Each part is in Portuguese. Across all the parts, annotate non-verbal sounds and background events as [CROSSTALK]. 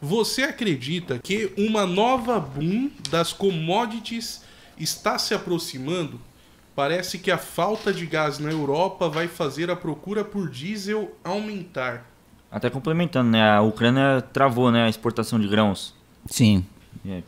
Você acredita que uma nova boom das commodities está se aproximando? Parece que a falta de gás na Europa vai fazer a procura por diesel aumentar. Até complementando, né? A Ucrânia travou né, a exportação de grãos. Sim. É.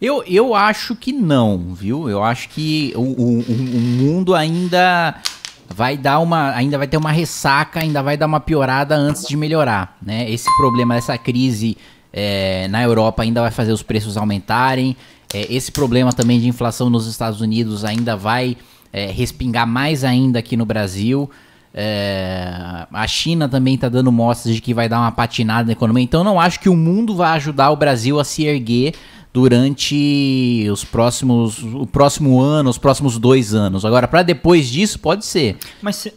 Eu, eu acho que não, viu? Eu acho que o, o, o mundo ainda vai dar uma, ainda vai ter uma ressaca, ainda vai dar uma piorada antes de melhorar, né? Esse problema dessa crise é, na Europa ainda vai fazer os preços aumentarem. É, esse problema também de inflação nos Estados Unidos ainda vai é, respingar mais ainda aqui no Brasil. É, a China também está dando mostras de que vai dar uma patinada na economia. Então não acho que o mundo vai ajudar o Brasil a se erguer durante os próximos o próximo ano, os próximos dois anos. Agora, para depois disso, pode ser. Mas se,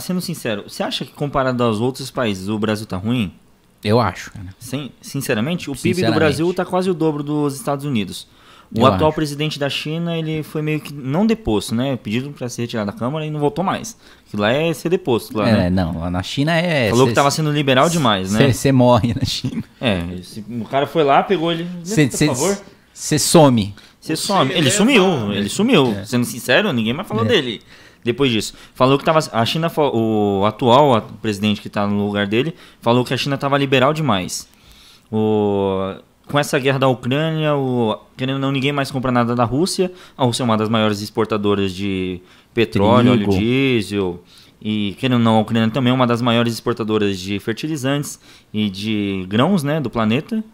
sendo sincero, você acha que comparado aos outros países, o Brasil tá ruim? Eu acho. sim sinceramente, o sinceramente. PIB do Brasil tá quase o dobro dos Estados Unidos. O eu atual acho. presidente da China, ele foi meio que não deposto, né? Pedido para ser retirado da Câmara e não voltou mais. Que lá é ser deposto, lá, é, né? Não, na China é. Falou cê, que estava sendo liberal demais, cê, né? Você morre na China. É, esse, o cara foi lá, pegou ele. Né, cê, por cê, favor. Você some. Você some. Ele é, sumiu, é, é. ele sumiu. É. Sendo sincero, ninguém mais falou é. dele depois disso. Falou que tava. A China, o atual presidente que está no lugar dele, falou que a China estava liberal demais. O, com essa guerra da Ucrânia, o, querendo ou não, ninguém mais compra nada da Rússia. A Rússia é uma das maiores exportadoras de petróleo, Trigo. óleo diesel. E, querendo ou não, a Ucrânia também é uma das maiores exportadoras de fertilizantes e de grãos né, do planeta.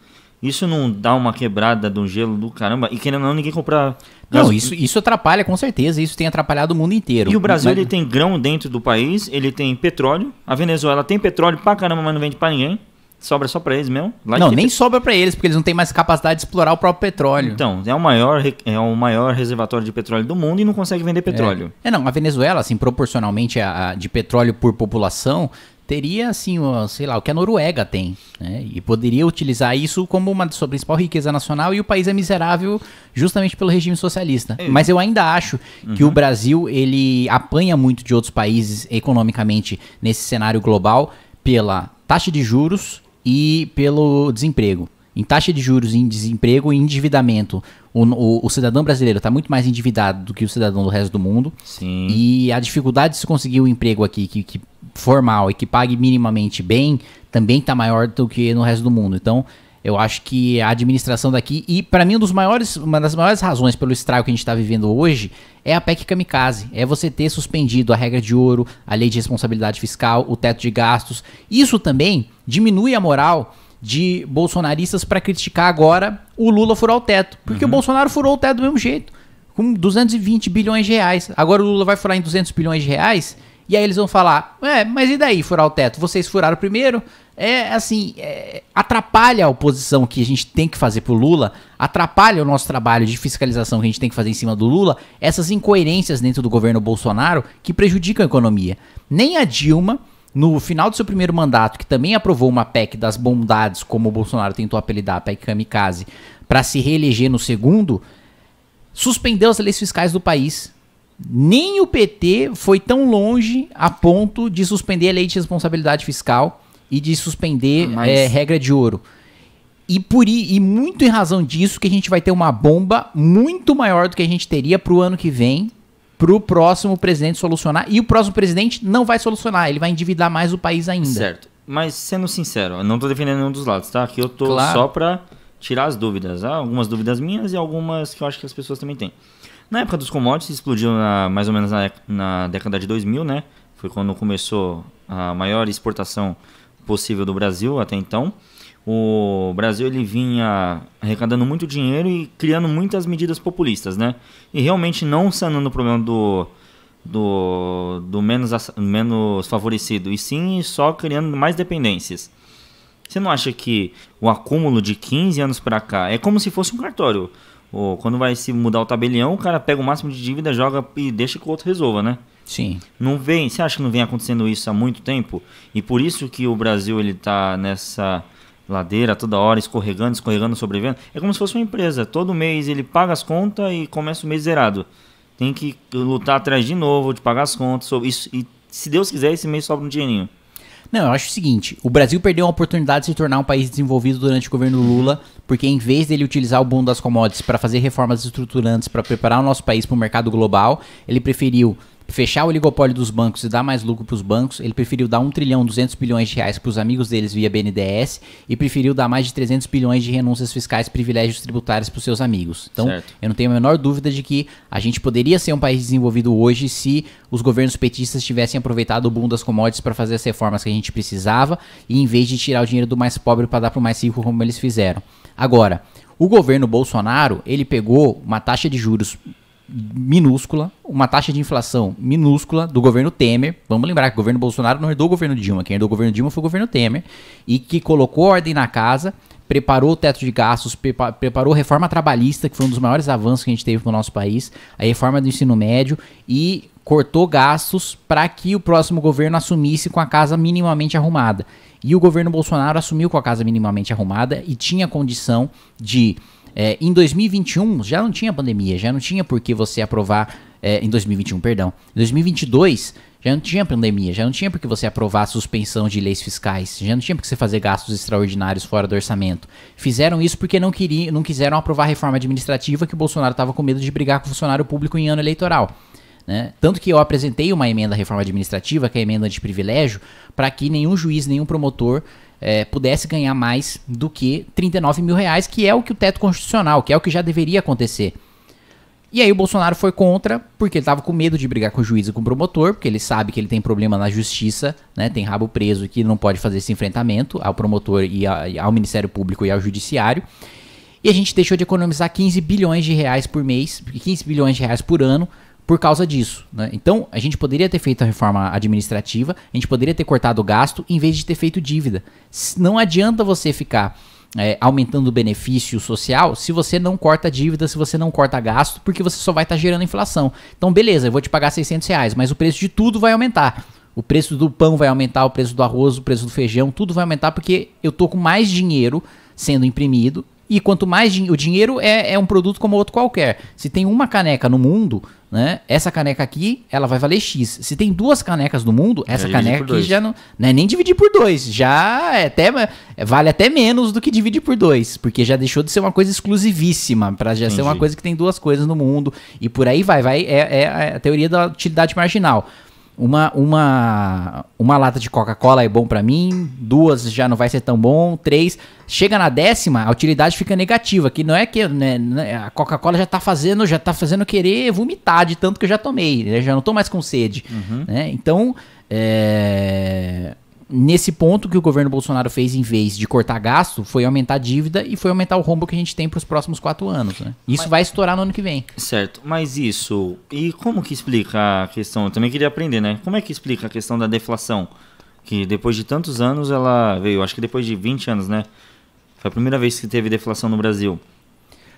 Isso não dá uma quebrada do gelo do caramba? E querendo ou não, ninguém compra? Não, isso, isso atrapalha com certeza. Isso tem atrapalhado o mundo inteiro. E o Brasil mas... ele tem grão dentro do país, ele tem petróleo. A Venezuela tem petróleo pra caramba, mas não vende pra ninguém sobra só para eles mesmo? Lá não, nem sobra para eles, porque eles não têm mais capacidade de explorar o próprio petróleo. Então, é o maior, é o maior reservatório de petróleo do mundo e não consegue vender petróleo. É, é não, a Venezuela, assim, proporcionalmente a, a, de petróleo por população, teria, assim, o, sei lá, o que a Noruega tem, né? E poderia utilizar isso como uma sua principal riqueza nacional e o país é miserável justamente pelo regime socialista. É. Mas eu ainda acho uhum. que o Brasil, ele apanha muito de outros países economicamente nesse cenário global pela taxa de juros e pelo desemprego. Em taxa de juros, em desemprego e endividamento. O, o, o cidadão brasileiro está muito mais endividado do que o cidadão do resto do mundo. Sim. E a dificuldade de se conseguir um emprego aqui que, que formal e que pague minimamente bem também está maior do que no resto do mundo. Então, eu acho que a administração daqui, e para mim um dos maiores, uma das maiores razões pelo estrago que a gente está vivendo hoje é a PEC kamikaze. É você ter suspendido a regra de ouro, a lei de responsabilidade fiscal, o teto de gastos. Isso também diminui a moral de bolsonaristas para criticar agora o Lula furar o teto. Porque uhum. o Bolsonaro furou o teto do mesmo jeito, com 220 bilhões de reais. Agora o Lula vai furar em 200 bilhões de reais e aí eles vão falar, é, mas e daí furar o teto? Vocês furaram primeiro? É assim, é, atrapalha a oposição que a gente tem que fazer pro Lula, atrapalha o nosso trabalho de fiscalização que a gente tem que fazer em cima do Lula, essas incoerências dentro do governo Bolsonaro que prejudicam a economia. Nem a Dilma, no final do seu primeiro mandato, que também aprovou uma PEC das bondades, como o Bolsonaro tentou apelidar, a PEC Kamikaze, para se reeleger no segundo, suspendeu as leis fiscais do país nem o PT foi tão longe a ponto de suspender a lei de responsabilidade fiscal e de suspender ah, Mas... é, regra de ouro. E, por, e muito em razão disso que a gente vai ter uma bomba muito maior do que a gente teria para o ano que vem, para o próximo presidente solucionar. E o próximo presidente não vai solucionar, ele vai endividar mais o país ainda. Certo. Mas sendo sincero, eu não estou defendendo nenhum dos lados, tá? Aqui eu estou claro. só para tirar as dúvidas. Há algumas dúvidas minhas e algumas que eu acho que as pessoas também têm. Na época dos commodities, explodiu na, mais ou menos na, na década de 2000, né? Foi quando começou a maior exportação possível do Brasil até então. O Brasil ele vinha arrecadando muito dinheiro e criando muitas medidas populistas, né? E realmente não sanando o problema do, do, do menos, menos favorecido, e sim só criando mais dependências. Você não acha que o acúmulo de 15 anos para cá é como se fosse um cartório? ou quando vai se mudar o tabelião, o cara pega o máximo de dívida, joga e deixa que o outro resolva, né? Sim. Não vem, você acha que não vem acontecendo isso há muito tempo? E por isso que o Brasil ele tá nessa ladeira toda hora, escorregando, escorregando, sobrevivendo. É como se fosse uma empresa. Todo mês ele paga as contas e começa o mês zerado. Tem que lutar atrás de novo, de pagar as contas. Isso, e se Deus quiser, esse mês sobra um dinheirinho. Não, eu acho o seguinte: o Brasil perdeu uma oportunidade de se tornar um país desenvolvido durante o governo Lula, porque em vez dele utilizar o boom das commodities para fazer reformas estruturantes, para preparar o nosso país para o mercado global, ele preferiu fechar o oligopólio dos bancos e dar mais lucro para os bancos, ele preferiu dar 1 trilhão 200 bilhões de reais para os amigos deles via BNDES e preferiu dar mais de 300 bilhões de renúncias fiscais, privilégios tributários para os seus amigos. Então, certo. eu não tenho a menor dúvida de que a gente poderia ser um país desenvolvido hoje se os governos petistas tivessem aproveitado o boom das commodities para fazer as reformas que a gente precisava e em vez de tirar o dinheiro do mais pobre para dar para o mais rico como eles fizeram. Agora, o governo Bolsonaro, ele pegou uma taxa de juros minúscula, uma taxa de inflação minúscula do governo Temer. Vamos lembrar que o governo Bolsonaro não herdou o governo Dilma, quem herdou o governo Dilma foi o governo Temer, e que colocou ordem na casa, preparou o teto de gastos, preparou reforma trabalhista, que foi um dos maiores avanços que a gente teve no nosso país, a reforma do ensino médio e cortou gastos para que o próximo governo assumisse com a casa minimamente arrumada. E o governo Bolsonaro assumiu com a casa minimamente arrumada e tinha condição de é, em 2021 já não tinha pandemia, já não tinha por que você aprovar. É, em 2021, perdão. Em 2022 já não tinha pandemia, já não tinha por que você aprovar a suspensão de leis fiscais, já não tinha por que você fazer gastos extraordinários fora do orçamento. Fizeram isso porque não queriam, não quiseram aprovar a reforma administrativa que o Bolsonaro estava com medo de brigar com o funcionário público em ano eleitoral. Né? Tanto que eu apresentei uma emenda à reforma administrativa, que é a emenda de privilégio, para que nenhum juiz, nenhum promotor é, pudesse ganhar mais do que 39 mil reais, que é o que o teto constitucional, que é o que já deveria acontecer. E aí o Bolsonaro foi contra, porque ele estava com medo de brigar com o juiz e com o promotor, porque ele sabe que ele tem problema na justiça, né? Tem rabo preso que não pode fazer esse enfrentamento ao promotor e ao Ministério Público e ao Judiciário. E a gente deixou de economizar 15 bilhões de reais por mês, 15 bilhões de reais por ano, por causa disso. Né? Então, a gente poderia ter feito a reforma administrativa, a gente poderia ter cortado o gasto em vez de ter feito dívida. Não adianta você ficar é, aumentando o benefício social se você não corta dívida, se você não corta gasto, porque você só vai estar tá gerando inflação. Então, beleza, eu vou te pagar 600 reais, mas o preço de tudo vai aumentar. O preço do pão vai aumentar, o preço do arroz, o preço do feijão, tudo vai aumentar porque eu tô com mais dinheiro sendo imprimido. E quanto mais din o dinheiro é, é um produto como outro qualquer. Se tem uma caneca no mundo, né? Essa caneca aqui, ela vai valer X. Se tem duas canecas no mundo, essa é, caneca aqui já não, não é nem dividir por dois. Já é até, é, vale até menos do que dividir por dois. Porque já deixou de ser uma coisa exclusivíssima para já Entendi. ser uma coisa que tem duas coisas no mundo. E por aí vai, vai. É, é a teoria da utilidade marginal uma, uma, uma lata de Coca-Cola é bom para mim, duas já não vai ser tão bom, três. Chega na décima, a utilidade fica negativa, que não é que né, né, a Coca-Cola já tá fazendo, já tá fazendo querer vomitar de tanto que eu já tomei, né? já não tô mais com sede. Uhum. Né? Então, é, nesse ponto que o governo Bolsonaro fez em vez de cortar gasto, foi aumentar a dívida e foi aumentar o rombo que a gente tem para os próximos quatro anos. Né? Isso mas, vai estourar no ano que vem. Certo, mas isso. E como que explica a questão? Eu também queria aprender, né? Como é que explica a questão da deflação? Que depois de tantos anos ela veio, acho que depois de 20 anos, né? Foi a primeira vez que teve deflação no Brasil.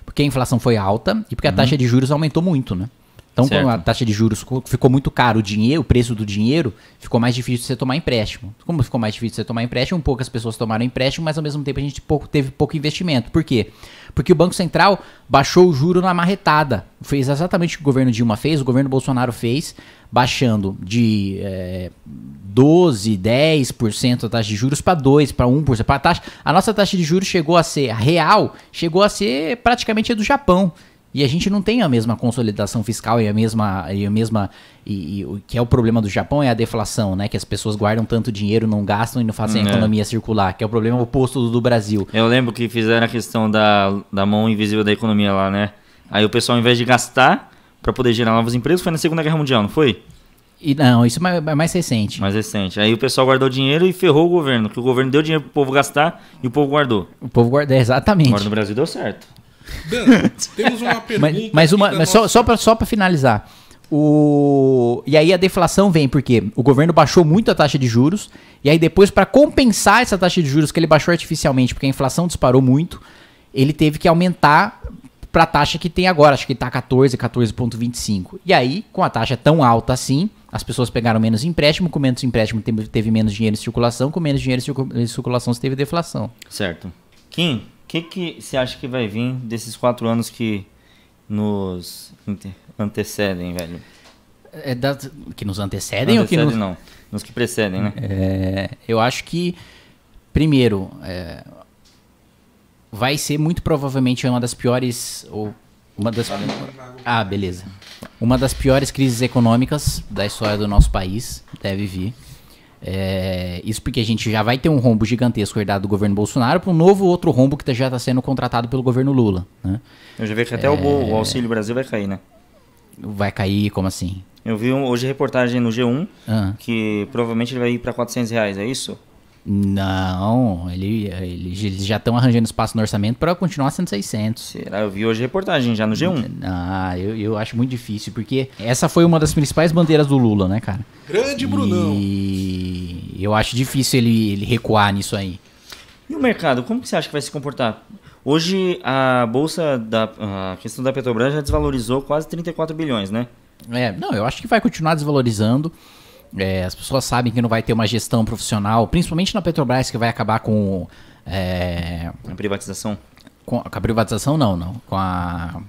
Porque a inflação foi alta e porque a uhum. taxa de juros aumentou muito, né? Então, certo. a taxa de juros ficou muito caro, o dinheiro, o preço do dinheiro, ficou mais difícil de você tomar empréstimo. Como ficou mais difícil de você tomar empréstimo, poucas pessoas tomaram empréstimo, mas ao mesmo tempo a gente pouco, teve pouco investimento. Por quê? Porque o Banco Central baixou o juro na marretada. Fez exatamente o que o governo Dilma fez, o governo Bolsonaro fez, baixando de é, 12, 10% a taxa de juros para 2, para 1%, para taxa. A nossa taxa de juros chegou a ser real, chegou a ser praticamente a do Japão. E a gente não tem a mesma consolidação fiscal e a mesma. E a mesma e, e, o que é o problema do Japão é a deflação, né? Que as pessoas guardam tanto dinheiro, não gastam e não fazem é. a economia circular, que é o problema oposto do, do Brasil. Eu lembro que fizeram a questão da, da mão invisível da economia lá, né? Aí o pessoal, ao invés de gastar para poder gerar novos empregos, foi na Segunda Guerra Mundial, não foi? E não, isso é, é mais recente. Mais recente. Aí o pessoal guardou dinheiro e ferrou o governo, que o governo deu dinheiro pro povo gastar e o povo guardou. O povo guardou, [LAUGHS] exatamente. Agora no Brasil deu certo. Dan, temos uma [LAUGHS] pergunta. Mas, mas uma, mas nossa... só, só para só finalizar. O... E aí a deflação vem porque o governo baixou muito a taxa de juros, e aí depois, para compensar essa taxa de juros que ele baixou artificialmente, porque a inflação disparou muito, ele teve que aumentar para a taxa que tem agora, acho que está 14, 14,25. E aí, com a taxa tão alta assim, as pessoas pegaram menos empréstimo, com menos empréstimo teve menos dinheiro em circulação, com menos dinheiro em circulação teve deflação. Certo. Kim, que, que você acha que vai vir desses quatro anos que nos antecedem, velho? É da, que nos antecedem, ou que nos... não? Nos que precedem, né? É, eu acho que, primeiro, é, vai ser muito provavelmente uma das piores... Ou uma das... Ah, beleza. Uma das piores crises econômicas da história do nosso país deve vir. É, isso porque a gente já vai ter um rombo gigantesco herdado do governo Bolsonaro para um novo outro rombo que tá, já está sendo contratado pelo governo Lula. Né? Eu já vi que até é... o, o Auxílio Brasil vai cair, né? Vai cair, como assim? Eu vi um, hoje reportagem no G1 ah. que provavelmente ele vai ir para 400 reais, é isso? Não, ele, ele eles já estão arranjando espaço no orçamento para continuar sendo 600. Será? Eu vi hoje reportagem já no G1. Ah, eu, eu acho muito difícil, porque essa foi uma das principais bandeiras do Lula, né, cara? Grande Brunão! E eu acho difícil ele, ele recuar nisso aí. E o mercado, como que você acha que vai se comportar? Hoje a bolsa da a questão da Petrobras já desvalorizou quase 34 bilhões, né? É, não, eu acho que vai continuar desvalorizando. É, as pessoas sabem que não vai ter uma gestão profissional, principalmente na Petrobras, que vai acabar com. É, a privatização? Com, com a privatização, não, não. Com a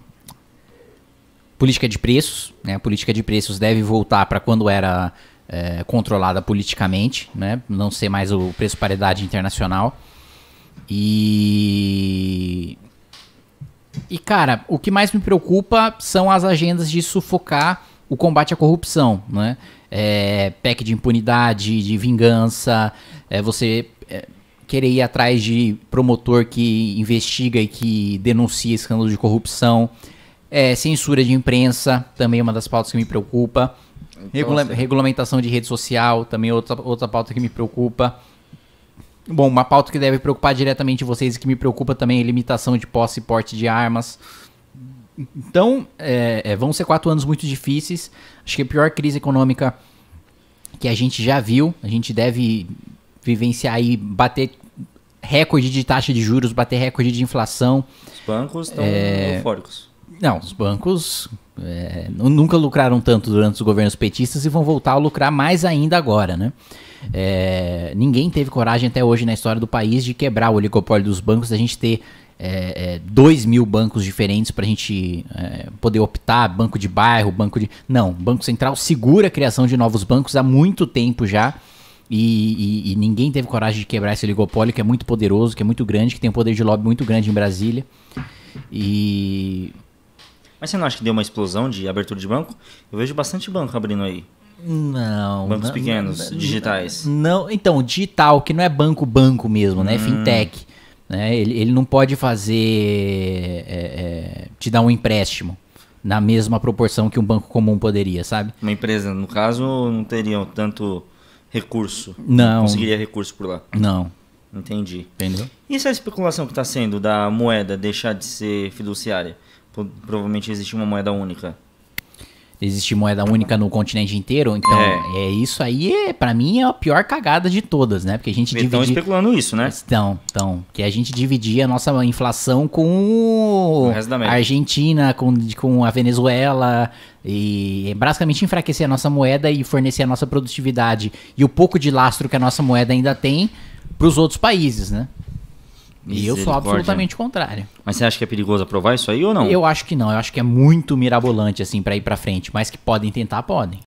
política de preços. Né? A política de preços deve voltar para quando era é, controlada politicamente, né? não ser mais o preço paridade internacional. E. E, cara, o que mais me preocupa são as agendas de sufocar o combate à corrupção, né? É, PEC de impunidade, de vingança, é, você é, querer ir atrás de promotor que investiga e que denuncia escândalos de corrupção, é, censura de imprensa, também é uma das pautas que me preocupa, então, Regula regulamentação de rede social, também é outra, outra pauta que me preocupa. Bom, uma pauta que deve preocupar diretamente vocês e que me preocupa também é limitação de posse e porte de armas. Então, é, é, vão ser quatro anos muito difíceis. Acho que a pior crise econômica que a gente já viu. A gente deve vivenciar e bater recorde de taxa de juros, bater recorde de inflação. Os bancos estão é... eufóricos. Não, os bancos é, nunca lucraram tanto durante os governos petistas e vão voltar a lucrar mais ainda agora, né? É, ninguém teve coragem até hoje na história do país de quebrar o oligopólio dos bancos, a gente ter é, é, dois mil bancos diferentes para a gente é, poder optar, banco de bairro, banco de... Não, o Banco Central segura a criação de novos bancos há muito tempo já, e, e, e, ninguém teve coragem de quebrar esse oligopólio que é muito poderoso, que é muito grande, que tem um poder de lobby muito grande em Brasília. E mas você não acha que deu uma explosão de abertura de banco? Eu vejo bastante banco abrindo aí. Não. Bancos não, pequenos, não, digitais. Não, então, digital, que não é banco banco mesmo, né? Hum. Fintech. Né? Ele, ele não pode fazer. É, é, te dar um empréstimo na mesma proporção que um banco comum poderia, sabe? Uma empresa, no caso, não teria tanto recurso. Não. conseguiria recurso por lá. Não. Entendi. Entendeu? E essa especulação que está sendo da moeda deixar de ser fiduciária? provavelmente existe uma moeda única. Existe moeda única no continente inteiro, então é, é isso aí, é, para mim é a pior cagada de todas, né? Porque a gente dividia. Estão especulando isso, né? Então, então, que a gente dividia a nossa inflação com, a Argentina, com, com a Venezuela, e é basicamente enfraquecer a nossa moeda e fornecer a nossa produtividade e o pouco de lastro que a nossa moeda ainda tem para os outros países, né? E eu sou absolutamente contrário. Mas você acha que é perigoso aprovar isso aí ou não? Eu acho que não. Eu acho que é muito mirabolante, assim, para ir para frente. Mas que podem tentar, podem.